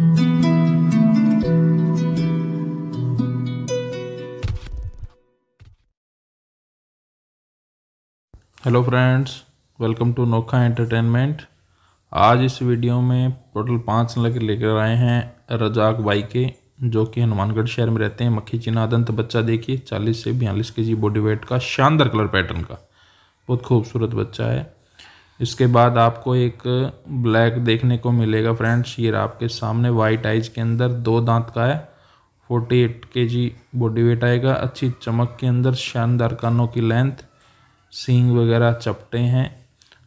hello friends welcome to Nokha entertainment आज इस video में टोटल पाँच लग लेकर आए हैं रजाक बाई के जो कि हनुमानगढ़ शहर में रहते हैं मक्खी चिनादंत बच्चा देखिए 40 से बयालीस के जी बॉडी वेट का शानदार कलर पैटर्न का बहुत खूबसूरत बच्चा है इसके बाद आपको एक ब्लैक देखने को मिलेगा फ्रेंड्स ये आपके सामने वाइट आइज के अंदर दो दांत का है 48 के जी बॉडी वेट आएगा अच्छी चमक के अंदर शानदार कानों की लेंथ सींग वगैरह चपटे हैं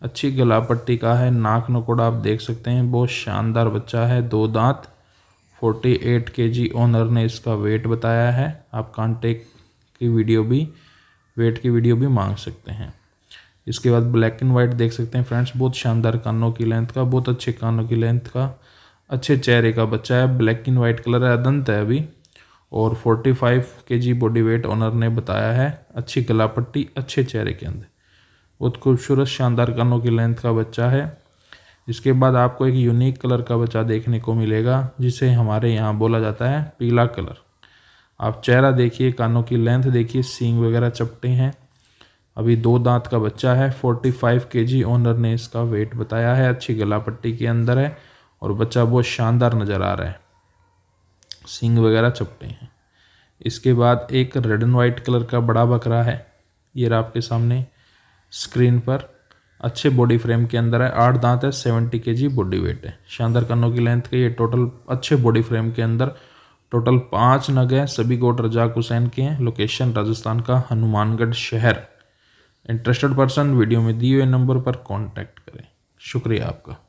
अच्छी गला पट्टी का है नाक नकोड़ा आप देख सकते हैं बहुत शानदार बच्चा है दो दांत 48 के जी ओनर ने इसका वेट बताया है आप कांटेक्ट की वीडियो भी वेट की वीडियो भी मांग सकते हैं इसके बाद ब्लैक एंड वाइट देख सकते हैं फ्रेंड्स बहुत शानदार कानों की लेंथ का बहुत अच्छे कानों की लेंथ का अच्छे चेहरे का बच्चा है ब्लैक एंड वाइट कलर है अदंत है अभी और 45 फाइव के जी बॉडी वेट ऑनर ने बताया है अच्छी गला पट्टी अच्छे चेहरे के अंदर बहुत खूबसूरत शानदार कानों की लेंथ का बच्चा है इसके बाद आपको एक यूनिक कलर का बच्चा देखने को मिलेगा जिसे हमारे यहाँ बोला जाता है पीला कलर आप चेहरा देखिए कानों की लेंथ देखिए सींग वगैरह चपटे हैं अभी दो दांत का बच्चा है 45 जी ओनर ने इसका वेट बताया है अच्छी गला पट्टी के अंदर है और बच्चा बहुत शानदार नज़र आ रहा है सिंग वगैरह चपटे हैं इसके बाद एक रेड एंड वाइट कलर का बड़ा बकरा है ये रहा आपके सामने स्क्रीन पर अच्छे बॉडी फ्रेम के अंदर है आठ दांत है सेवेंटी के जी बॉडी वेट है शानदार कन्नों की लेंथ के ये टोटल अच्छे बॉडी फ्रेम के अंदर टोटल पाँच नग हैं सभी गोट रजाक हुसैन के हैं लोकेशन राजस्थान का हनुमानगढ़ शहर इंटरेस्टेड पर्सन वीडियो में दिए हुए नंबर पर कॉन्टैक्ट करें शुक्रिया आपका